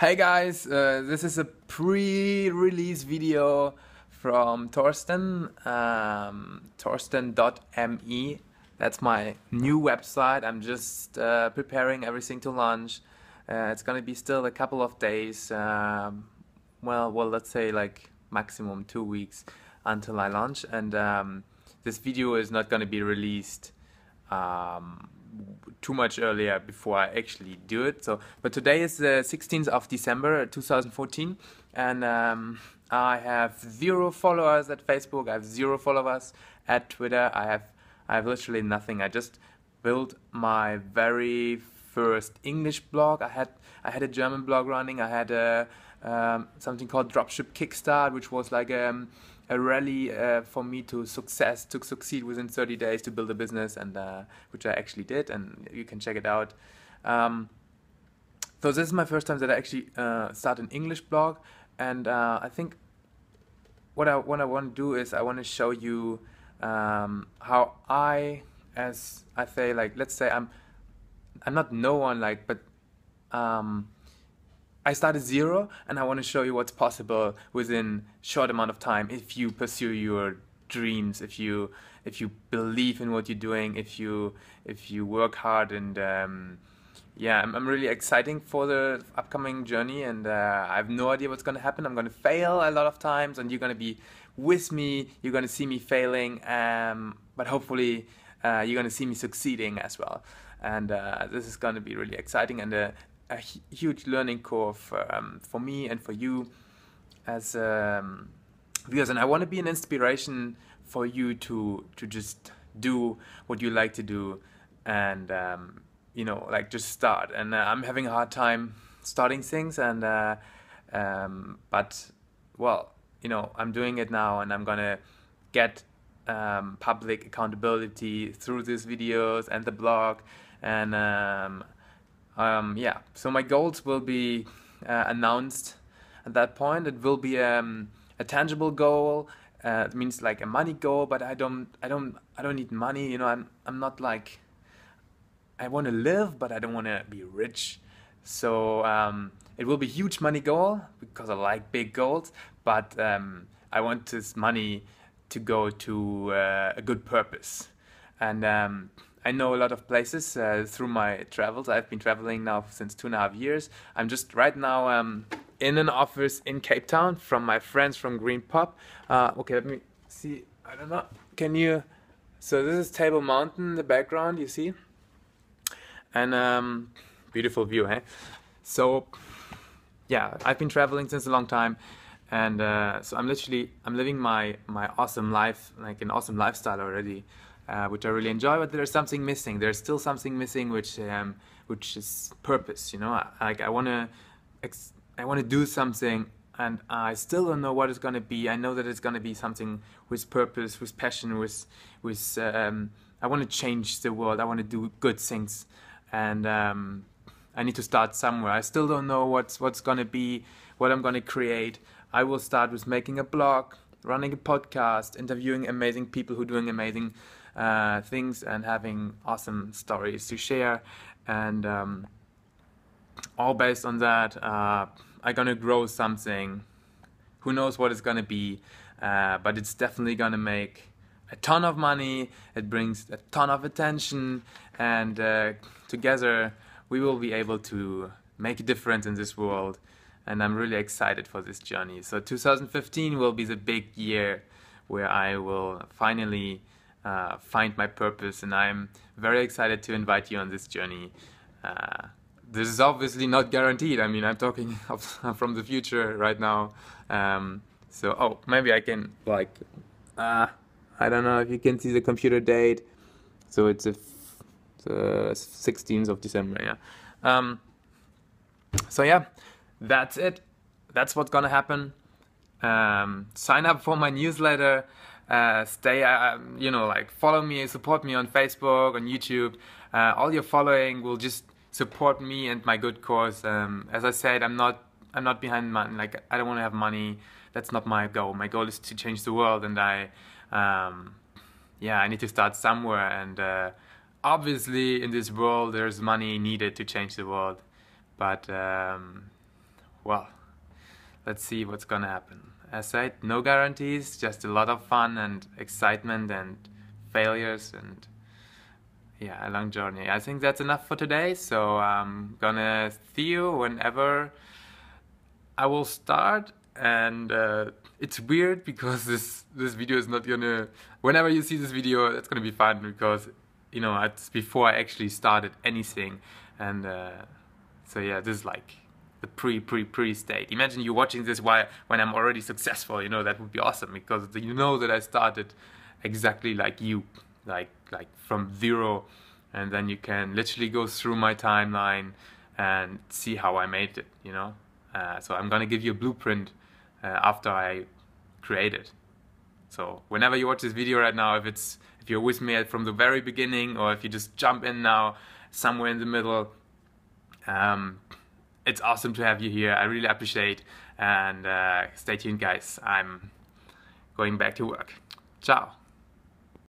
Hey guys, uh, this is a pre-release video from Torsten, um, torsten.me. That's my new website. I'm just uh, preparing everything to launch. Uh, it's gonna be still a couple of days. Um, well, well, let's say like maximum two weeks until I launch. And um, this video is not gonna be released um, too much earlier before I actually do it. So, but today is the 16th of December uh, 2014, and um, I have zero followers at Facebook. I have zero followers at Twitter. I have I have literally nothing. I just built my very first English blog. I had I had a German blog running. I had a um, something called Dropship Kickstart, which was like a, um, a rally uh, for me to success to succeed within 30 days to build a business, and uh, which I actually did, and you can check it out. Um, so this is my first time that I actually uh, start an English blog, and uh, I think what I what I want to do is I want to show you um, how I, as I say, like let's say I'm I'm not no one like, but um, I started zero and I want to show you what's possible within short amount of time if you pursue your dreams, if you if you believe in what you're doing, if you if you work hard and um, yeah, I'm, I'm, really exciting for the upcoming journey and uh, I have no idea what's gonna happen. I'm gonna fail a lot of times and you're gonna be with me. You're gonna see me failing, um, but hopefully uh, you're going to see me succeeding as well. And uh, this is going to be really exciting and a, a huge learning curve um, for me and for you as um, viewers. And I want to be an inspiration for you to to just do what you like to do and um, you know like just start. And uh, I'm having a hard time starting things and uh, um, but well you know I'm doing it now and I'm gonna get um, public accountability through these videos and the blog and um, um, yeah so my goals will be uh, announced at that point it will be um, a tangible goal uh, it means like a money goal but I don't I don't I don't need money you know I'm I'm not like I want to live but I don't want to be rich so um, it will be huge money goal because I like big goals but um, I want this money to go to uh, a good purpose. And um, I know a lot of places uh, through my travels. I've been traveling now since two and a half years. I'm just right now um, in an office in Cape Town from my friends from Green Pop. Uh, okay, let me see. I don't know. Can you? So this is Table Mountain, the background you see, and um, beautiful view, eh? So yeah, I've been traveling since a long time and uh, so I'm literally I'm living my my awesome life like an awesome lifestyle already uh, which I really enjoy but there's something missing there's still something missing which um, which is purpose you know like I want to ex- I want to do something and I still don't know what it's going to be I know that it's going to be something with purpose with passion with with um, I want to change the world I want to do good things and um, I need to start somewhere I still don't know what's what's going to be what I'm going to create I will start with making a blog, running a podcast, interviewing amazing people who are doing amazing uh, things and having awesome stories to share. And um, all based on that, uh, I'm gonna grow something. Who knows what it's gonna be, uh, but it's definitely gonna make a ton of money. It brings a ton of attention, and uh, together we will be able to make a difference in this world and I'm really excited for this journey. So 2015 will be the big year where I will finally uh, find my purpose, and I'm very excited to invite you on this journey. Uh, this is obviously not guaranteed. I mean, I'm talking from the future right now. Um, so, oh, maybe I can like, uh, I don't know if you can see the computer date. So it's a the 16th of December. Yeah. Um, so yeah, that's it. That's what's gonna happen. Um, sign up for my newsletter. Uh, stay, uh, um, you know, like follow me, support me on Facebook, on YouTube. Uh, all your following will just support me and my good cause. Um, as I said, I'm not, I'm not behind money. Like I don't want to have money. That's not my goal. My goal is to change the world, and I, um, yeah, I need to start somewhere. And uh, obviously, in this world, there's money needed to change the world. But um, well, let's see what's gonna happen. As said, no guarantees, just a lot of fun and excitement and failures and yeah, a long journey. I think that's enough for today, so I'm um, gonna see you whenever I will start and uh, it's weird because this this video is not gonna whenever you see this video that's gonna be fun because you know it's before I actually started anything and uh, so yeah this is like the pre pre pre state. Imagine you watching this while when I'm already successful. You know that would be awesome because you know that I started exactly like you, like like from zero, and then you can literally go through my timeline and see how I made it. You know, uh, so I'm gonna give you a blueprint uh, after I create it. So whenever you watch this video right now, if it's if you're with me from the very beginning or if you just jump in now somewhere in the middle. Um, it's awesome to have you here. I really appreciate and uh, stay tuned guys. I'm going back to work. Ciao.